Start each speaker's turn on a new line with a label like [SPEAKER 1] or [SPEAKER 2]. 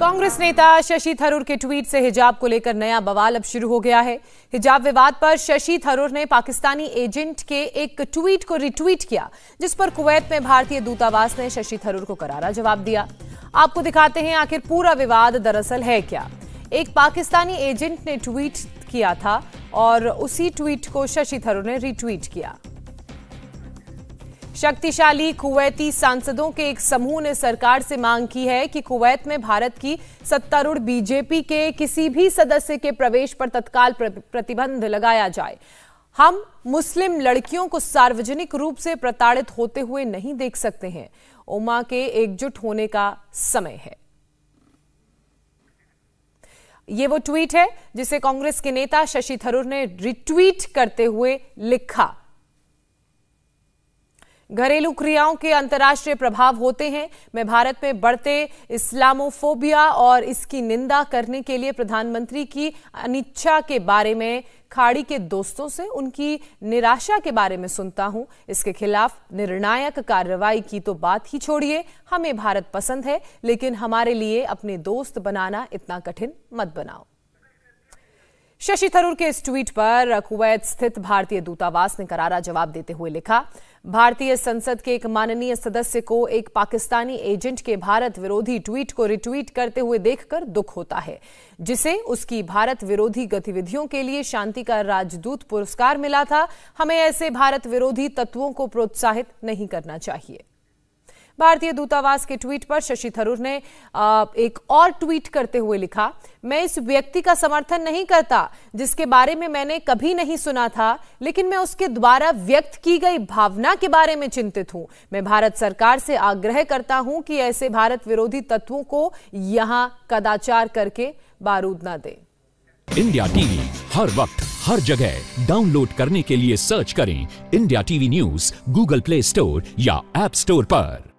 [SPEAKER 1] कांग्रेस नेता शशि थरूर के ट्वीट से हिजाब को लेकर नया बवाल अब शुरू हो गया है हिजाब विवाद पर शशि थरूर ने पाकिस्तानी एजेंट के एक ट्वीट को रिट्वीट किया जिस पर कुवैत में भारतीय दूतावास ने शशि थरूर को करारा जवाब दिया आपको दिखाते हैं आखिर पूरा विवाद दरअसल है क्या एक पाकिस्तानी एजेंट ने ट्वीट किया था और उसी ट्वीट को शशि थरूर ने रिट्वीट किया शक्तिशाली कुवैती सांसदों के एक समूह ने सरकार से मांग की है कि कुवैत में भारत की सत्तारूढ़ बीजेपी के किसी भी सदस्य के प्रवेश पर तत्काल प्रतिबंध लगाया जाए हम मुस्लिम लड़कियों को सार्वजनिक रूप से प्रताड़ित होते हुए नहीं देख सकते हैं उमा के एकजुट होने का समय है ये वो ट्वीट है जिसे कांग्रेस के नेता शशि थरूर ने रिट्वीट करते हुए लिखा घरेलू क्रियाओं के अंतर्राष्ट्रीय प्रभाव होते हैं मैं भारत में बढ़ते इस्लामोफोबिया और इसकी निंदा करने के लिए प्रधानमंत्री की अनिच्छा के बारे में खाड़ी के दोस्तों से उनकी निराशा के बारे में सुनता हूं इसके खिलाफ निर्णायक कार्रवाई की तो बात ही छोड़िए हमें भारत पसंद है लेकिन हमारे लिए अपने दोस्त बनाना इतना कठिन मत बनाओ शशि थरूर के इस ट्वीट पर कुवैत स्थित भारतीय दूतावास ने करारा जवाब देते हुए लिखा भारतीय संसद के एक माननीय सदस्य को एक पाकिस्तानी एजेंट के भारत विरोधी ट्वीट को रिट्वीट करते हुए देखकर दुख होता है जिसे उसकी भारत विरोधी गतिविधियों के लिए शांति का राजदूत पुरस्कार मिला था हमें ऐसे भारत विरोधी तत्वों को प्रोत्साहित नहीं करना चाहिए भारतीय दूतावास के ट्वीट पर शशि थरूर ने एक और ट्वीट करते हुए लिखा मैं इस व्यक्ति का समर्थन नहीं करता जिसके बारे में मैंने कभी नहीं सुना था लेकिन मैं उसके द्वारा व्यक्त की गई भावना के बारे में चिंतित हूं मैं भारत सरकार से आग्रह करता हूं कि ऐसे भारत विरोधी तत्वों को यहां कदाचार करके बारूद ना दे इंडिया टीवी हर वक्त हर जगह डाउनलोड करने के लिए सर्च करें India TV news Google Play Store या एप स्टोर पर